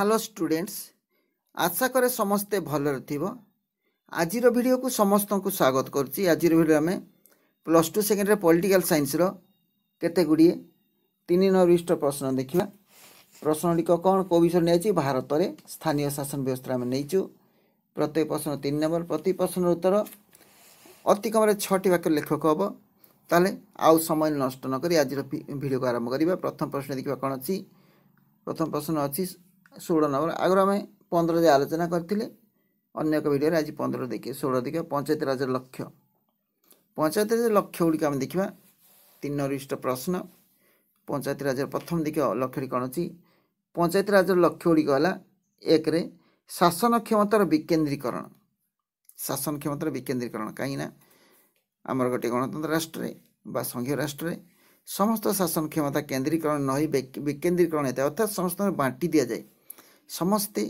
hello students আশা করে সমস্তে ভালরে থিব আজির ভিডিওকু সমস্ত স্বাগত করছি আজির ভিডিও আমি প্লস টু সেকেন্ডরে পলিটিক্যাল সাইন্সর কেতে গুড়িয়ে তিন নির্দিষ্ট প্রশ্ন দেখিবা প্রশ্নগুলিক কোণ কেউ বিষয় নিয়েছি ভারতের স্থানীয় শাসন ব্যবস্থা আমি নেইছু প্রত্যেক প্রশ্ন তিন নম্বর প্রতি প্রশ্নর উত্তর অতি কমরে ছটি বাক্য লেখক হব তাহলে আউ সময় নষ্ট নকরি আজির ভিডিওকে আরম্ভ করা প্রথম প্রশ্ন দেখা কোণ অ প্রথম প্রশ্ন অ ଷୋହଳ ନମ୍ବର ଆଗରୁ ଆମେ ପନ୍ଦରରେ ଆଲୋଚନା କରିଥିଲେ ଅନ୍ୟ ଏକ ଭିଡ଼ିଓରେ ଆଜି ପନ୍ଦର ଦେଖିବା ଷୋହଳ ଦେଖିବା ପଞ୍ଚାୟତ ରାଜର ଲକ୍ଷ୍ୟ ପଞ୍ଚାୟତ ରାଜର ଲକ୍ଷ୍ୟ ଗୁଡ଼ିକ ଆମେ ଦେଖିବା ତିନି ନମ୍ବର ବିଶିଷ୍ଟ ପ୍ରଶ୍ନ ପଞ୍ଚାୟତ ରାଜର ପ୍ରଥମ ଦେଖିବା ଲକ୍ଷ୍ୟଟି କ'ଣ ଅଛି ପଞ୍ଚାୟତ ରାଜର ଲକ୍ଷ୍ୟ ଗୁଡ଼ିକ ହେଲା ଏକରେ ଶାସନ କ୍ଷମତାର ବିକେନ୍ଦ୍ରୀକରଣ ଶାସନ କ୍ଷମତାର ବିକେନ୍ଦ୍ରୀକରଣ କାହିଁକିନା ଆମର ଗୋଟିଏ ଗଣତନ୍ତ୍ର ରାଷ୍ଟ୍ରରେ ବା ସଂଘୀୟ ରାଷ୍ଟ୍ରରେ ସମସ୍ତ ଶାସନ କ୍ଷମତା କେନ୍ଦ୍ରୀକରଣ ନ ହୋଇ ବିକେନ୍ଦ୍ରୀକରଣ ହୋଇଥାଏ ଅର୍ଥାৎ ସମସ୍ତଙ୍କୁ ବାଣ୍ଟି ଦିଆଯାଏ ସମସ୍ତେ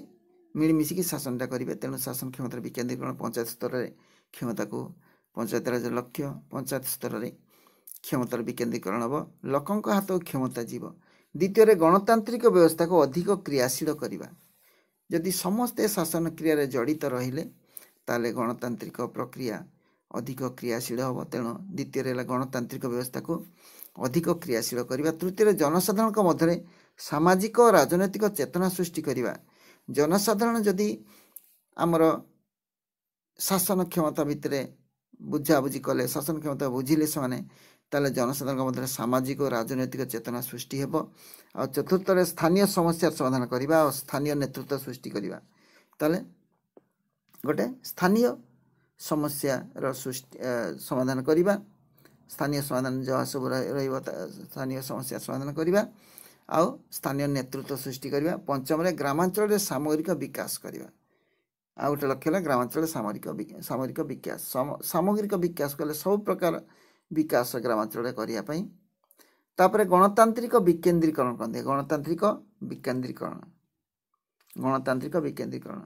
ମିଳିମିଶିକି ଶାସନଟା କରିବେ ତେଣୁ ଶାସନ କ୍ଷମତାର ବିକେନ୍ଦ୍ରୀକରଣ ପଞ୍ଚାୟତ ସ୍ତରରେ କ୍ଷମତାକୁ ପଞ୍ଚାୟତରାଜ ଲକ୍ଷ୍ୟ ପଞ୍ଚାୟତ ସ୍ତରରେ କ୍ଷମତାର ବିକେନ୍ଦ୍ରୀକରଣ ହେବ ଲୋକଙ୍କ ହାତକୁ କ୍ଷମତା ଯିବ ଦ୍ୱିତୀୟରେ ଗଣତାନ୍ତ୍ରିକ ବ୍ୟବସ୍ଥାକୁ ଅଧିକ କ୍ରିୟାଶୀଳ କରିବା ଯଦି ସମସ୍ତେ ଶାସନ କ୍ରିୟାରେ ଜଡ଼ିତ ରହିଲେ ତାହେଲେ ଗଣତାନ୍ତ୍ରିକ ପ୍ରକ୍ରିୟା ଅଧିକ କ୍ରିୟାଶୀଳ ହେବ ତେଣୁ ଦ୍ୱିତୀୟରେ ହେଲା ଗଣତାନ୍ତ୍ରିକ ବ୍ୟବସ୍ଥାକୁ ଅଧିକ କ୍ରିୟାଶୀଳ କରିବା ତୃତୀୟରେ ଜନସାଧାରଣଙ୍କ ମଧ୍ୟରେ ସାମାଜିକ ରାଜନୈତିକ ଚେତନା ସୃଷ୍ଟି କରିବା ଜନସାଧାରଣ ଯଦି ଆମର ଶାସନ କ୍ଷମତା ଭିତରେ ବୁଝାବୁଝି କଲେ ଶାସନ କ୍ଷମତା ବୁଝିଲେ ସେମାନେ ତାହେଲେ ଜନସାଧାରଣଙ୍କ ମଧ୍ୟରେ ସାମାଜିକ ରାଜନୈତିକ ଚେତନା ସୃଷ୍ଟି ହେବ ଆଉ ଚତୁର୍ଥରେ ସ୍ଥାନୀୟ ସମସ୍ୟାର ସମାଧାନ କରିବା ଆଉ ସ୍ଥାନୀୟ ନେତୃତ୍ୱ ସୃଷ୍ଟି କରିବା ତାହେଲେ ଗୋଟେ ସ୍ଥାନୀୟ ସମସ୍ୟାର ସୃଷ୍ଟି ସମାଧାନ କରିବା ସ୍ଥାନୀୟ ସମାଧାନ ଯାହା ସବୁ ରହିବ ସ୍ଥାନୀୟ ସମସ୍ୟା ସମାଧାନ କରିବା ଆଉ ସ୍ଥାନୀୟ ନେତୃତ୍ୱ ସୃଷ୍ଟି କରିବା ପଞ୍ଚମରେ ଗ୍ରାମାଞ୍ଚଳରେ ସାମଗ୍ରିକ ବିକାଶ କରିବା ଆଉ ଗୋଟେ ଲକ୍ଷ୍ୟ ହେଲା ଗ୍ରାମାଞ୍ଚଳରେ ସାମରିକ ସାମରିକ ବିକାଶ ସାମଗ୍ରିକ ବିକାଶ କହିଲେ ସବୁ ପ୍ରକାର ବିକାଶ ଗ୍ରାମାଞ୍ଚଳରେ କରିବା ପାଇଁ ତାପରେ ଗଣତାନ୍ତ୍ରିକ ବିକେନ୍ଦ୍ରୀକରଣ କରନ୍ତି ଗଣତାନ୍ତ୍ରିକ ବିକେନ୍ଦ୍ରୀକରଣ ଗଣତାନ୍ତ୍ରିକ ବିକେନ୍ଦ୍ରୀକରଣ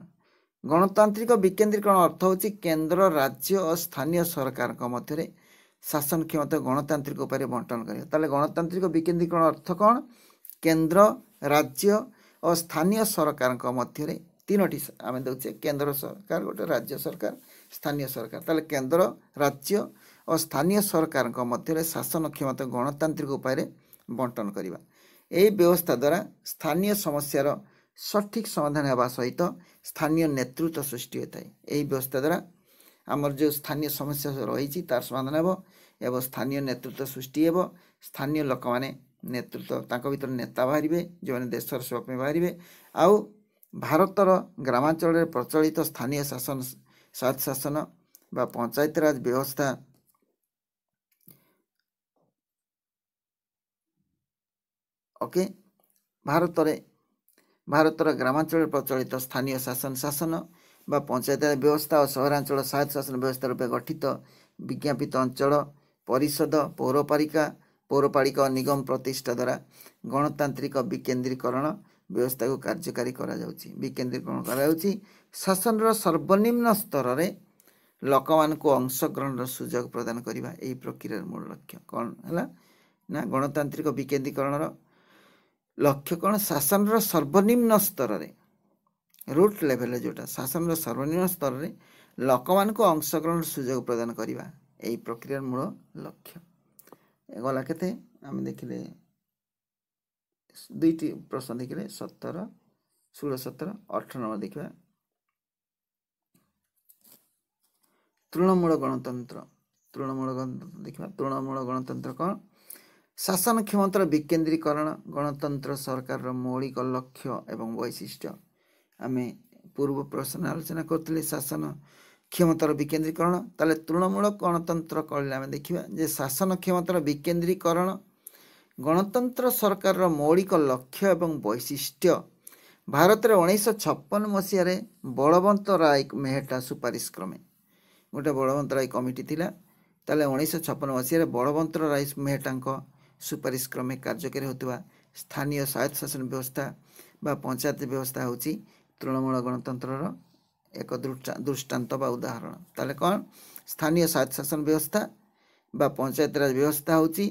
ଗଣତାନ୍ତ୍ରିକ ବିକେନ୍ଦ୍ରୀକରଣ ଅର୍ଥ ହେଉଛି କେନ୍ଦ୍ର ରାଜ୍ୟ ଓ ସ୍ଥାନୀୟ ସରକାରଙ୍କ ମଧ୍ୟରେ ଶାସନ କ୍ଷମତା ଗଣତାନ୍ତ୍ରିକ ଉପରେ ବଣ୍ଟନ କରିବା ତାହେଲେ ଗଣତାନ୍ତ୍ରିକ ବିକେନ୍ଦ୍ରୀକରଣ ଅର୍ଥ କ'ଣ କେନ୍ଦ୍ର ରାଜ୍ୟ ଓ ସ୍ଥାନୀୟ ସରକାରଙ୍କ ମଧ୍ୟରେ ତିନୋଟି ଆମେ ଦେଉଛେ କେନ୍ଦ୍ର ସରକାର ଗୋଟେ ରାଜ୍ୟ ସରକାର ସ୍ଥାନୀୟ ସରକାର ତାହେଲେ କେନ୍ଦ୍ର ରାଜ୍ୟ ଓ ସ୍ଥାନୀୟ ସରକାରଙ୍କ ମଧ୍ୟରେ ଶାସନ କ୍ଷମତା ଗଣତାନ୍ତ୍ରିକ ଉପାୟରେ ବଣ୍ଟନ କରିବା ଏହି ବ୍ୟବସ୍ଥା ଦ୍ୱାରା ସ୍ଥାନୀୟ ସମସ୍ୟାର ସଠିକ୍ ସମାଧାନ ହେବା ସହିତ ସ୍ଥାନୀୟ ନେତୃତ୍ୱ ସୃଷ୍ଟି ହୋଇଥାଏ ଏହି ବ୍ୟବସ୍ଥା ଦ୍ୱାରା ଆମର ଯେଉଁ ସ୍ଥାନୀୟ ସମସ୍ୟା ରହିଛି ତା'ର ସମାଧାନ ହେବ ଏବଂ ସ୍ଥାନୀୟ ନେତୃତ୍ୱ ସୃଷ୍ଟି ହେବ ସ୍ଥାନୀୟ ଲୋକମାନେ ନେତୃତ୍ୱ ତାଙ୍କ ଭିତରେ ନେତା ବାହାରିବେ ଯେଉଁମାନେ ଦେଶର ସେବା ପାଇଁ ବାହାରିବେ ଆଉ ଭାରତର ଗ୍ରାମାଞ୍ଚଳରେ ପ୍ରଚଳିତ ସ୍ଥାନୀୟ ଶାସନ ସ୍ୱାୟତ୍ତ ଶାସନ ବା ପଞ୍ଚାୟତିରାଜ ବ୍ୟବସ୍ଥା ଓକେ ଭାରତରେ ଭାରତର ଗ୍ରାମାଞ୍ଚଳରେ ପ୍ରଚଳିତ ସ୍ଥାନୀୟ ଶାସନ ଶାସନ ବା ପଞ୍ଚାୟତିରାଜ ବ୍ୟବସ୍ଥା ଓ ସହରାଞ୍ଚଳ ସ୍ୱାୟତ୍ତ ଶାସନ ବ୍ୟବସ୍ଥା ରୂପେ ଗଠିତ ବିଜ୍ଞାପିତ ଅଞ୍ଚଳ ପରିଷଦ ପୌରପାଳିକା ପୌରପାଳିକା ନିଗମ ପ୍ରତିଷ୍ଠା ଦ୍ୱାରା ଗଣତାନ୍ତ୍ରିକ ବିକେନ୍ଦ୍ରୀକରଣ ବ୍ୟବସ୍ଥାକୁ କାର୍ଯ୍ୟକାରୀ କରାଯାଉଛି ବିକେନ୍ଦ୍ରୀକରଣ କରାଯାଉଛି ଶାସନର ସର୍ବନିମ୍ନ ସ୍ତରରେ ଲୋକମାନଙ୍କୁ ଅଂଶଗ୍ରହଣର ସୁଯୋଗ ପ୍ରଦାନ କରିବା ଏହି ପ୍ରକ୍ରିୟାର ମୂଳ ଲକ୍ଷ୍ୟ କ'ଣ ହେଲା ନା ଗଣତାନ୍ତ୍ରିକ ବିକେନ୍ଦ୍ରୀକରଣର ଲକ୍ଷ୍ୟ କ'ଣ ଶାସନର ସର୍ବନିମ୍ନ ସ୍ତରରେ ରୁଟ୍ ଲେଭେଲ୍ରେ ଯେଉଁଟା ଶାସନର ସର୍ବନିମ୍ନ ସ୍ତରରେ ଲୋକମାନଙ୍କୁ ଅଂଶଗ୍ରହଣର ସୁଯୋଗ ପ୍ରଦାନ କରିବା ଏହି ପ୍ରକ୍ରିୟାର ମୂଳ ଲକ୍ଷ୍ୟ ଗଲା କେତେ ଆମେ ଦେଖିଲେ ଦୁଇଟି ପ୍ରଶ୍ନ ଦେଖିଲେ ସତର ଷୋହଳ ସତର ଅଠର ନମ୍ବର ଦେଖିବା ତୃଣମୂଳ ଗଣତନ୍ତ୍ର ତୃଣମୂଳ ଗଣତନ୍ତ୍ର ଦେଖିବା ତୃଣମୂଳ ଗଣତନ୍ତ୍ର କ'ଣ ଶାସନ କ୍ଷମତାର ବିକେନ୍ଦ୍ରୀକରଣ ଗଣତନ୍ତ୍ର ସରକାରର ମୌଳିକ ଲକ୍ଷ୍ୟ ଏବଂ ବୈଶିଷ୍ଟ୍ୟ ଆମେ ପୂର୍ବ ପ୍ରଶ୍ନ ଆଲୋଚନା କରୁଥିଲେ ଶାସନ କ୍ଷମତାର ବିକେନ୍ଦ୍ରୀକରଣ ତାହେଲେ ତୃଣମୂଳ ଗଣତନ୍ତ୍ର କହିଲେ ଆମେ ଦେଖିବା ଯେ ଶାସନ କ୍ଷମତାର ବିକେନ୍ଦ୍ରୀକରଣ ଗଣତନ୍ତ୍ର ସରକାରର ମୌଳିକ ଲକ୍ଷ୍ୟ ଏବଂ ବୈଶିଷ୍ଟ୍ୟ ଭାରତରେ ଉଣେଇଶହ ଛପନ ମସିହାରେ ବଳବନ୍ତ ରାୟ ମେହେଟା ସୁପାରିଶ କ୍ରମେ ଗୋଟେ ବଳବନ୍ତ ରାୟ କମିଟି ଥିଲା ତାହେଲେ ଉଣେଇଶହ ଛପନ ମସିହାରେ ବଳବନ୍ତ ରାୟ ମେହେଟାଙ୍କ ସୁପାରିଶ କ୍ରମେ କାର୍ଯ୍ୟକାରୀ ହେଉଥିବା ସ୍ଥାନୀୟ ସ୍ୱାୟତ୍ତ ଶାସନ ବ୍ୟବସ୍ଥା ବା ପଞ୍ଚାୟତ ବ୍ୟବସ୍ଥା ହେଉଛି ତୃଣମୂଳ ଗଣତନ୍ତ୍ରର ଏକ ଦୃଷ୍ଟାନ୍ତ ବା ଉଦାହରଣ ତାହେଲେ କ'ଣ ସ୍ଥାନୀୟ ସ୍ୱାୟତ୍ତଶାସନ ବ୍ୟବସ୍ଥା ବା ପଞ୍ଚାୟତିରାଜ ବ୍ୟବସ୍ଥା ହେଉଛି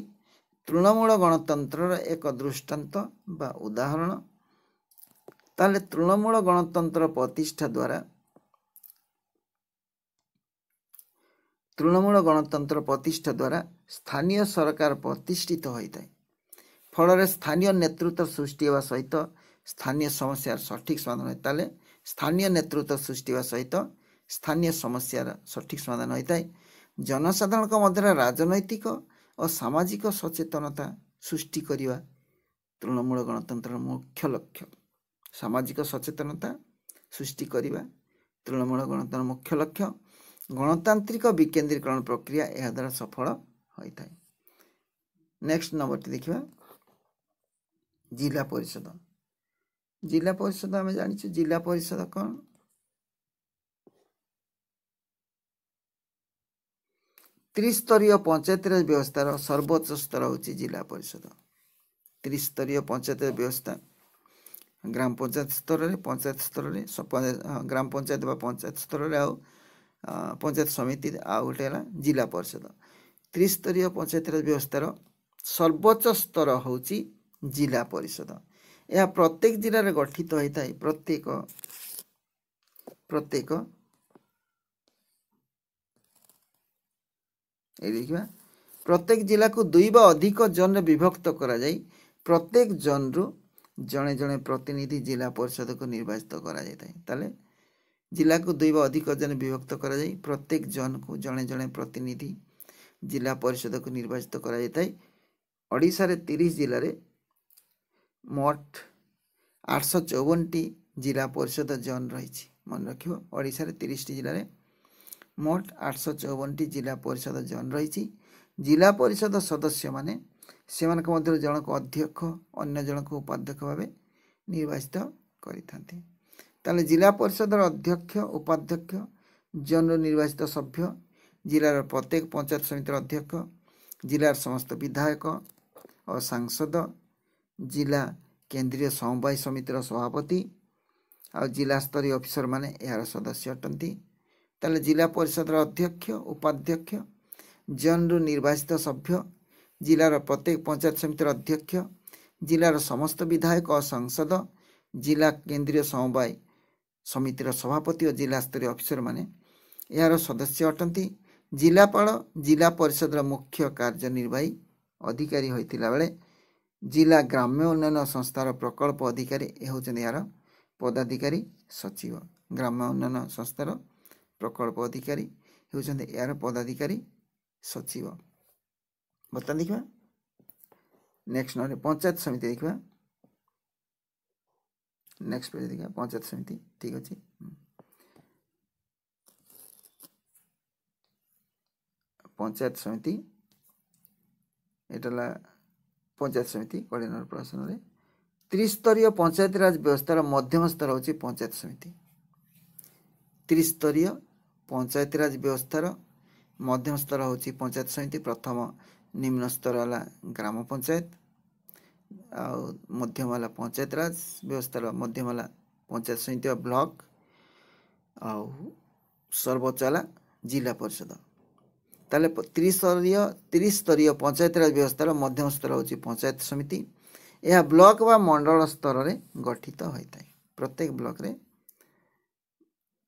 ତୃଣମୂଳ ଗଣତନ୍ତ୍ରର ଏକ ଦୃଷ୍ଟାନ୍ତ ବା ଉଦାହରଣ ତାହେଲେ ତୃଣମୂଳ ଗଣତନ୍ତ୍ର ପ୍ରତିଷ୍ଠା ଦ୍ୱାରା ତୃଣମୂଳ ଗଣତନ୍ତ୍ର ପ୍ରତିଷ୍ଠା ଦ୍ୱାରା ସ୍ଥାନୀୟ ସରକାର ପ୍ରତିଷ୍ଠିତ ହୋଇଥାଏ ଫଳରେ ସ୍ଥାନୀୟ ନେତୃତ୍ୱ ସୃଷ୍ଟି ହେବା ସହିତ ସ୍ଥାନୀୟ ସମସ୍ୟାର ସଠିକ୍ ସମାଧାନ ହୋଇଥାଏ ତାହେଲେ ସ୍ଥାନୀୟ ନେତୃତ୍ୱ ସୃଷ୍ଟି ହେବା ସହିତ ସ୍ଥାନୀୟ ସମସ୍ୟାର ସଠିକ୍ ସମାଧାନ ହୋଇଥାଏ ଜନସାଧାରଣଙ୍କ ମଧ୍ୟରେ ରାଜନୈତିକ ଓ ସାମାଜିକ ସଚେତନତା ସୃଷ୍ଟି କରିବା ତୃଣମୂଳ ଗଣତନ୍ତ୍ରର ମୁଖ୍ୟ ଲକ୍ଷ୍ୟ ସାମାଜିକ ସଚେତନତା ସୃଷ୍ଟି କରିବା ତୃଣମୂଳ ଗଣତନ୍ତ୍ର ମୁଖ୍ୟ ଲକ୍ଷ୍ୟ ଗଣତାନ୍ତ୍ରିକ ବିକେନ୍ଦ୍ରୀକରଣ ପ୍ରକ୍ରିୟା ଏହାଦ୍ୱାରା ସଫଳ ହୋଇଥାଏ ନେକ୍ସଟ ନମ୍ବରଟି ଦେଖିବା ଜିଲ୍ଲା ପରିଷଦ ଜିଲ୍ଲା ପରିଷଦ ଆମେ ଜାଣିଛୁ ଜିଲ୍ଲା ପରିଷଦ କ'ଣ ତ୍ରିସ୍ତରୀୟ ପଞ୍ଚାୟତିରାଜ ବ୍ୟବସ୍ଥାର ସର୍ବୋଚ୍ଚ ସ୍ତର ହେଉଛି ଜିଲ୍ଲା ପରିଷଦ ତ୍ରିସ୍ତରୀୟ ପଞ୍ଚାୟତିରାଜ ବ୍ୟବସ୍ଥା ଗ୍ରାମ ପଞ୍ଚାୟତ ସ୍ତରରେ ପଞ୍ଚାୟତ ସ୍ତରରେ ଗ୍ରାମ ପଞ୍ଚାୟତ ବା ପଞ୍ଚାୟତ ସ୍ତରରେ ଆଉ ପଞ୍ଚାୟତ ସମିତି ଆଉ ଗୋଟେ ହେଲା ଜିଲ୍ଲା ପରିଷଦ ତ୍ରିସ୍ତରୀୟ ପଞ୍ଚାୟତିରାଜ ବ୍ୟବସ୍ଥାର ସର୍ବୋଚ୍ଚ ସ୍ତର ହେଉଛି ଜିଲ୍ଲା ପରିଷଦ ଏହା ପ୍ରତ୍ୟେକ ଜିଲ୍ଲାରେ ଗଠିତ ହୋଇଥାଏ ପ୍ରତ୍ୟେକ ପ୍ରତ୍ୟେକ ଏଇ ଦେଖିବା ପ୍ରତ୍ୟେକ ଜିଲ୍ଲାକୁ ଦୁଇ ବା ଅଧିକ ଜୋନ୍ରେ ବିଭକ୍ତ କରାଯାଇ ପ୍ରତ୍ୟେକ ଜୋନ୍ରୁ ଜଣେ ଜଣେ ପ୍ରତିନିଧି ଜିଲ୍ଲା ପରିଷଦକୁ ନିର୍ବାଚିତ କରାଯାଇଥାଏ ତାହେଲେ ଜିଲ୍ଲାକୁ ଦୁଇ ବା ଅଧିକ ଜଣ ବିଭକ୍ତ କରାଯାଇ ପ୍ରତ୍ୟେକ ଜୋନ୍କୁ ଜଣେ ଜଣେ ପ୍ରତିନିଧି ଜିଲ୍ଲା ପରିଷଦକୁ ନିର୍ବାଚିତ କରାଯାଇଥାଏ ଓଡ଼ିଶାରେ ତିରିଶ ଜିଲ୍ଲାରେ ମୋଟ ଆଠଶହ ଚଉବନଟି ଜିଲ୍ଲା ପରିଷଦ ଜୋନ୍ ରହିଛି ମନେ ରଖିବ ଓଡ଼ିଶାରେ ତିରିଶଟି ଜିଲ୍ଲାରେ ମୋଟ ଆଠଶହ ଚଉବନଟି ଜିଲ୍ଲା ପରିଷଦ ଜୋନ୍ ରହିଛି ଜିଲ୍ଲା ପରିଷଦ ସଦସ୍ୟମାନେ ସେମାନଙ୍କ ମଧ୍ୟରୁ ଜଣକୁ ଅଧ୍ୟକ୍ଷ ଅନ୍ୟ ଜଣକୁ ଉପାଧ୍ୟକ୍ଷ ଭାବେ ନିର୍ବାଚିତ କରିଥାନ୍ତି ତାହେଲେ ଜିଲ୍ଲା ପରିଷଦର ଅଧ୍ୟକ୍ଷ ଉପାଧ୍ୟକ୍ଷ ଜୋନ୍ର ନିର୍ବାଚିତ ସଭ୍ୟ ଜିଲ୍ଲାର ପ୍ରତ୍ୟେକ ପଞ୍ଚାୟତ ସମିତିର ଅଧ୍ୟକ୍ଷ ଜିଲ୍ଲାର ସମସ୍ତ ବିଧାୟକ ଓ ସାଂସଦ जिला ज्रिय समय समितिर सभापति जिला स्तरीय अफिसर म यहाँ सदस्य अटे त जिला परिषद अध्यक्ष उपाध्यक्ष जोन रु निवासित सभ्य जिल्ला प्रत्येक पंचायत समिति अध्यक्ष समस्त विधायक सांसद जिला केन्द्रीय समवाय समिति सभापति जिला स्तरीय अफिसर म यहाँ सदस्य अटा जिल्लापा जिला परिषद र मुख्य कार्यवाही बेले ଜିଲ୍ଲା ଗ୍ରାମ୍ୟ ଉନ୍ନୟନ ସଂସ୍ଥାର ପ୍ରକଳ୍ପ ଅଧିକାରୀ ଏ ହେଉଛନ୍ତି ଏହାର ପଦାଧିକାରୀ ସଚିବ ଗ୍ରାମ୍ୟ ଉନ୍ନୟନ ସଂସ୍ଥାର ପ୍ରକଳ୍ପ ଅଧିକାରୀ ହେଉଛନ୍ତି ଏହାର ପଦାଧିକାରୀ ସଚିବ ବର୍ତ୍ତମାନ ଦେଖିବା ନେକ୍ସଟ ନହେଲେ ପଞ୍ଚାୟତ ସମିତି ଦେଖିବା ନେକ୍ସଟ ପେଜ୍ ଦେଖିବା ପଞ୍ଚାୟତ ସମିତି ଠିକ୍ ଅଛି ପଞ୍ଚାୟତ ସମିତି ଏଇଟା ହେଲା पञ्चायत समिति कडा नगर प्रशासनले त्रिस्तरीय राज व्यवस्थ्य मध्यम स्तर हौ पञ्चायत समिति त्रिस्तरीय राज मध्यम स्तर हौँ पञ्चायत समिति प्रथम निम्न स्तर होला ग्राम पञ्चायत आउ होला पञ्चायतराज व्यवस्था पञ्चायत समिति ब्लक आउ सर्वोच्च होला जिल्ला परिषद ତାହେଲେ ତ୍ରିସ୍ତରୀୟ ତ୍ରିସ୍ତରୀୟ ପଞ୍ଚାୟତିରାଜ ବ୍ୟବସ୍ଥାର ମଧ୍ୟମ ସ୍ତର ହେଉଛି ପଞ୍ଚାୟତ ସମିତି ଏହା ବ୍ଲକ୍ ବା ମଣ୍ଡଳ ସ୍ତରରେ ଗଠିତ ହୋଇଥାଏ ପ୍ରତ୍ୟେକ ବ୍ଲକ୍ରେ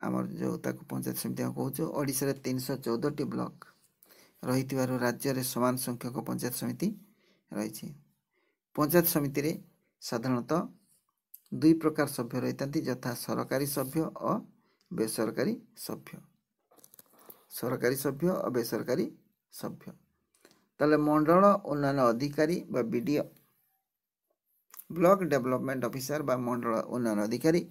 ଆମର ଯେଉଁ ତାକୁ ପଞ୍ଚାୟତ ସମିତି ଆମେ କହୁଛୁ ଓଡ଼ିଶାରେ ତିନିଶହ ଚଉଦଟି ବ୍ଲକ୍ ରହିଥିବାରୁ ରାଜ୍ୟରେ ସମାନ ସଂଖ୍ୟକ ପଞ୍ଚାୟତ ସମିତି ରହିଛି ପଞ୍ଚାୟତ ସମିତିରେ ସାଧାରଣତଃ ଦୁଇ ପ୍ରକାର ସଭ୍ୟ ରହିଥାନ୍ତି ଯଥା ସରକାରୀ ସଭ୍ୟ ଓ ବେସରକାରୀ ସଭ୍ୟ সরকারি সভ্য ও বেসরকারি সভ্য তাহলে মন্ডল উন্নয়ন অধিকারী বা বিডিও ব্লক ডেভেলপমেন্ট অফিসার বা মন্ডল উন্নয়ন অধিকারী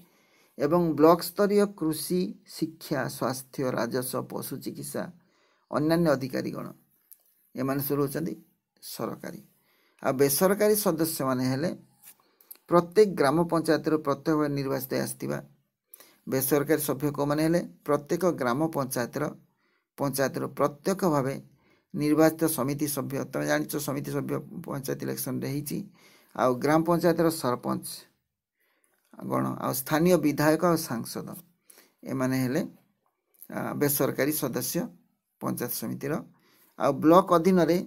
এবং ব্লক স্তরীয় কৃষি শিক্ষা স্বাস্থ্য রাজস্ব পশু চিকিৎসা অন্যান্য অধিকারীগণ এମାନେ ସବୁ ହେଉଛନ୍ତି ସରକାରୀ ଆଉ ବେସରକାରୀ ସଦସ୍ୟମାନେ ହେଲେ ପ୍ରତ୍ୟେକ ଗ୍ରାମ ପଞ୍ଚାୟତରୁ ପ୍ରତ୍ୟେକ ନିର୍ବାଚିତ ଆସିଥିବା ବେସରକାରୀ ସଭ୍ୟ କେଉଁମାନେ ହେଲେ ପ୍ରତ୍ୟେକ ଗ୍ରାମ ପଞ୍ଚାୟତର ପଞ୍ଚାୟତରୁ ପ୍ରତ୍ୟେକ ଭାବେ ନିର୍ବାଚିତ ସମିତି ସଭ୍ୟ ତୁମେ ଜାଣିଛ ସମିତି ସଭ୍ୟ ପଞ୍ଚାୟତ ଇଲେକ୍ସନରେ ହେଇଛି ଆଉ ଗ୍ରାମ ପଞ୍ଚାୟତର ସରପଞ୍ଚ ଗଣ ଆଉ ସ୍ଥାନୀୟ ବିଧାୟକ ଆଉ ସାଂସଦ ଏମାନେ ହେଲେ ବେସରକାରୀ ସଦସ୍ୟ ପଞ୍ଚାୟତ ସମିତିର ଆଉ ବ୍ଲକ ଅଧୀନରେ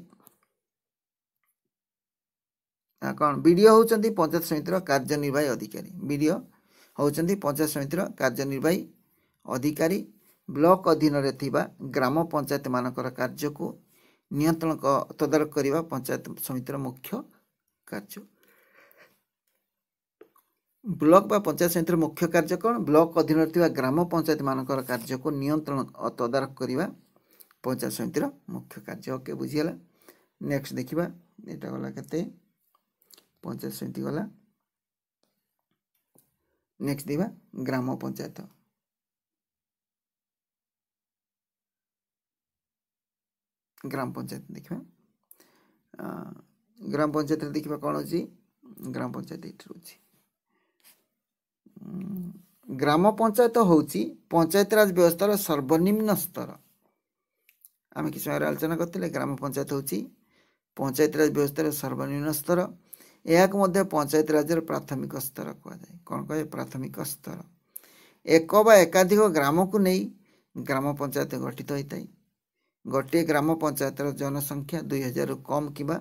କ'ଣ ବି ଡିଓ ହେଉଛନ୍ତି ପଞ୍ଚାୟତ ସମିତିର କାର୍ଯ୍ୟନିର୍ବାହୀ ଅଧିକାରୀ ବିଡ଼ିଓ ହେଉଛନ୍ତି ପଞ୍ଚାୟତ ସମିତିର କାର୍ଯ୍ୟନିର୍ବାହୀ ଅଧିକାରୀ ବ୍ଲକ ଅଧୀନରେ ଥିବା ଗ୍ରାମ ପଞ୍ଚାୟତମାନଙ୍କର କାର୍ଯ୍ୟକୁ ନିୟନ୍ତ୍ରଣ ତଦାରଖ କରିବା ପଞ୍ଚାୟତ ସମିତିର ମୁଖ୍ୟ କାର୍ଯ୍ୟ ବ୍ଲକ ବା ପଞ୍ଚାୟତ ସମିତିର ମୁଖ୍ୟ କାର୍ଯ୍ୟ କ'ଣ ବ୍ଲକ ଅଧୀନରେ ଥିବା ଗ୍ରାମ ପଞ୍ଚାୟତମାନଙ୍କର କାର୍ଯ୍ୟକୁ ନିୟନ୍ତ୍ରଣ ତଦାରଖ କରିବା ପଞ୍ଚାୟତ ସମିତିର ମୁଖ୍ୟ କାର୍ଯ୍ୟ ଓକେ ବୁଝିଗଲା ନେକ୍ସଟ ଦେଖିବା ଏଇଟା ଗଲା କେତେ ପଞ୍ଚାୟତ ସମିତି ଗଲା ନେକ୍ସଟ ଦେଖିବା ଗ୍ରାମ ପଞ୍ଚାୟତ ଗ୍ରାମ ପଞ୍ଚାୟତ ଦେଖିବା ଗ୍ରାମ ପଞ୍ଚାୟତରେ ଦେଖିବା କ'ଣ ଅଛି ଗ୍ରାମ ପଞ୍ଚାୟତ ଏଇଠି ରହୁଛି ଗ୍ରାମ ପଞ୍ଚାୟତ ହେଉଛି ପଞ୍ଚାୟତରାଜ ବ୍ୟବସ୍ଥାର ସର୍ବନିମ୍ନ ସ୍ତର ଆମେ କିଛି ସମୟରେ ଆଲୋଚନା କରିଥିଲେ ଗ୍ରାମ ପଞ୍ଚାୟତ ହେଉଛି ପଞ୍ଚାୟତରାଜ ବ୍ୟବସ୍ଥାର ସର୍ବନିମ୍ନ ସ୍ତର ଏହାକୁ ମଧ୍ୟ ପଞ୍ଚାୟତରାଜର ପ୍ରାଥମିକ ସ୍ତର କୁହାଯାଏ କ'ଣ କହେ ପ୍ରାଥମିକ ସ୍ତର ଏକ ବା ଏକାଧିକ ଗ୍ରାମକୁ ନେଇ ଗ୍ରାମ ପଞ୍ଚାୟତ ଗଠିତ ହୋଇଥାଏ ଗୋଟିଏ ଗ୍ରାମ ପଞ୍ଚାୟତର ଜନସଂଖ୍ୟା ଦୁଇ ହଜାରରୁ କମ୍ କିମ୍ବା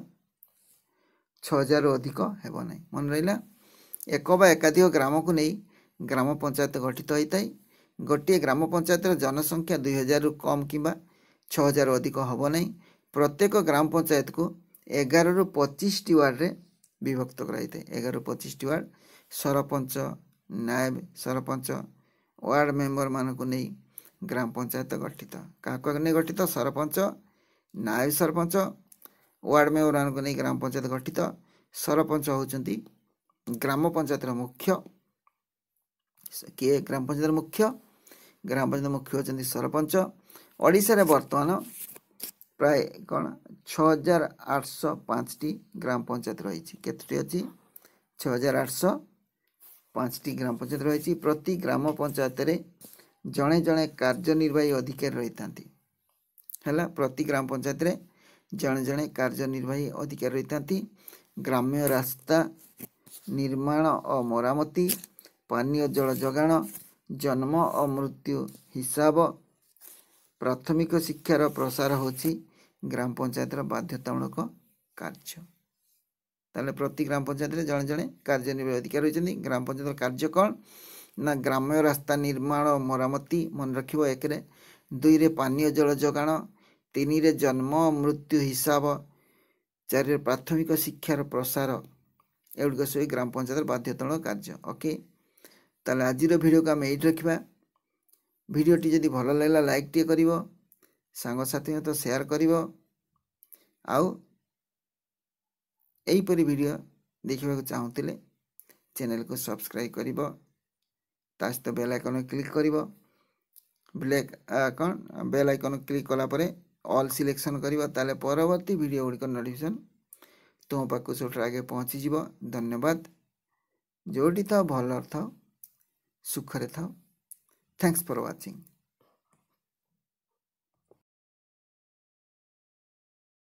ଛଅ ହଜାରରୁ ଅଧିକ ହେବ ନାହିଁ ମନେ ରହିଲା ଏକ ବା ଏକାଧିକ ଗ୍ରାମକୁ ନେଇ ଗ୍ରାମ ପଞ୍ଚାୟତ ଗଠିତ ହୋଇଥାଏ ଗୋଟିଏ ଗ୍ରାମ ପଞ୍ଚାୟତର ଜନସଂଖ୍ୟା ଦୁଇ ହଜାରରୁ କମ୍ କିମ୍ବା ଛଅ ହଜାରରୁ ଅଧିକ ହେବ ନାହିଁ ପ୍ରତ୍ୟେକ ଗ୍ରାମ ପଞ୍ଚାୟତକୁ ଏଗାରରୁ ପଚିଶଟି ୱାର୍ଡ଼ରେ ବିଭକ୍ତ କରାଯାଇଥାଏ ଏଗାରରୁ ପଚିଶଟି ୱାର୍ଡ଼ ସରପଞ୍ଚ ନାୟବ ସରପଞ୍ଚ ୱାର୍ଡ଼ ମେମ୍ବରମାନଙ୍କୁ ନେଇ ଗ୍ରାମ ପଞ୍ଚାୟତ ଗଠିତ କାହାକୁ ନେଇ ଗଠିତ ସରପଞ୍ଚ ନାୟବ ସରପଞ୍ଚ ୱାର୍ଡ଼ ମେମ୍ବରମାନଙ୍କୁ ନେଇ ଗ୍ରାମ ପଞ୍ଚାୟତ ଗଠିତ ସରପଞ୍ଚ ହେଉଛନ୍ତି ଗ୍ରାମ ପଞ୍ଚାୟତର ମୁଖ୍ୟ କିଏ ଗ୍ରାମ ପଞ୍ଚାୟତର ମୁଖ୍ୟ ଗ୍ରାମ ପଞ୍ଚାୟତ ମୁଖ୍ୟ ହେଉଛନ୍ତି ସରପଞ୍ଚ ଓଡ଼ିଶାରେ ବର୍ତ୍ତମାନ ପ୍ରାୟ କ'ଣ ଛଅ ହଜାର ଆଠଶହ ପାଞ୍ଚଟି ଗ୍ରାମ ପଞ୍ଚାୟତ ରହିଛି କେତୋଟି ଅଛି ଛଅ ହଜାର ଆଠଶହ ପାଞ୍ଚଟି ଗ୍ରାମ ପଞ୍ଚାୟତ ରହିଛି ପ୍ରତି ଗ୍ରାମ ପଞ୍ଚାୟତରେ ଜଣେ ଜଣେ କାର୍ଯ୍ୟନିର୍ବାହୀ ଅଧିକାରୀ ରହିଥାନ୍ତି ହେଲା ପ୍ରତି ଗ୍ରାମ ପଞ୍ଚାୟତରେ ଜଣେ ଜଣେ କାର୍ଯ୍ୟନିର୍ବାହୀ ଅଧିକାରୀ ରହିଥାନ୍ତି ଗ୍ରାମ୍ୟ ରାସ୍ତା ନିର୍ମାଣ ଓ ମରାମତି ପାନୀୟ ଜଳ ଯୋଗାଣ ଜନ୍ମ ଓ ମୃତ୍ୟୁ ହିସାବ ପ୍ରାଥମିକ ଶିକ୍ଷାର ପ୍ରସାର ହେଉଛି ଗ୍ରାମ ପଞ୍ଚାୟତର ବାଧ୍ୟତାମୂଳକ କାର୍ଯ୍ୟ ତାହେଲେ ପ୍ରତି ଗ୍ରାମ ପଞ୍ଚାୟତରେ ଜଣେ ଜଣେ କାର୍ଯ୍ୟନିର୍ବାହୀ ଅଧିକାରୀ ରହିଛନ୍ତି ଗ୍ରାମ ପଞ୍ଚାୟତର କାର୍ଯ୍ୟ କ'ଣ ନା ଗ୍ରାମ୍ୟ ରାସ୍ତା ନିର୍ମାଣ ମରାମତି ମନେ ରଖିବ ଏକରେ ଦୁଇରେ ପାନୀୟ ଜଳ ଯୋଗାଣ ତିନିରେ ଜନ୍ମ ମୃତ୍ୟୁ ହିସାବ ଚାରିରେ ପ୍ରାଥମିକ ଶିକ୍ଷାର ପ୍ରସାର ଏଗୁଡ଼ିକ ସବୁ ଗ୍ରାମ ପଞ୍ଚାୟତର ବାଧ୍ୟତାମୂଳକ କାର୍ଯ୍ୟ ଓକେ ତାହେଲେ ଆଜିର ଭିଡ଼ିଓକୁ ଆମେ ଏଇଠି ରଖିବା ଭିଡ଼ିଓଟି ଯଦି ଭଲ ଲାଗିଲା ଲାଇକ୍ଟିଏ କରିବ ସାଙ୍ଗସାଥି ସହିତ ସେୟାର କରିବ ଆଉ ଏହିପରି ଭିଡ଼ିଓ ଦେଖିବାକୁ ଚାହୁଁଥିଲେ ଚ୍ୟାନେଲକୁ ସବସ୍କ୍ରାଇବ୍ କରିବ ତା ସହିତ ବେଲ୍ ଆଇକନ୍ କ୍ଲିକ୍ କରିବ ବ୍ଲେକ୍ କ'ଣ ବେଲ୍ ଆଇକନ୍ କ୍ଲିକ୍ କଲାପରେ ଅଲ୍ ସିଲେକ୍ସନ୍ କରିବ ତାହେଲେ ପରବର୍ତ୍ତୀ ଭିଡ଼ିଓ ଗୁଡ଼ିକ ନୋଟିଫିକେସନ୍ ତୁମ ପାଖକୁ ସବୁଠାରୁ ଆଗେ ପହଞ୍ଚିଯିବ ଧନ୍ୟବାଦ ଯେଉଁଠି ଥାଉ ଭଲ ଥାଉ ସୁଖରେ ଥାଉ ଥ୍ୟାଙ୍କସ୍ ଫର୍ ୱାଚିଂ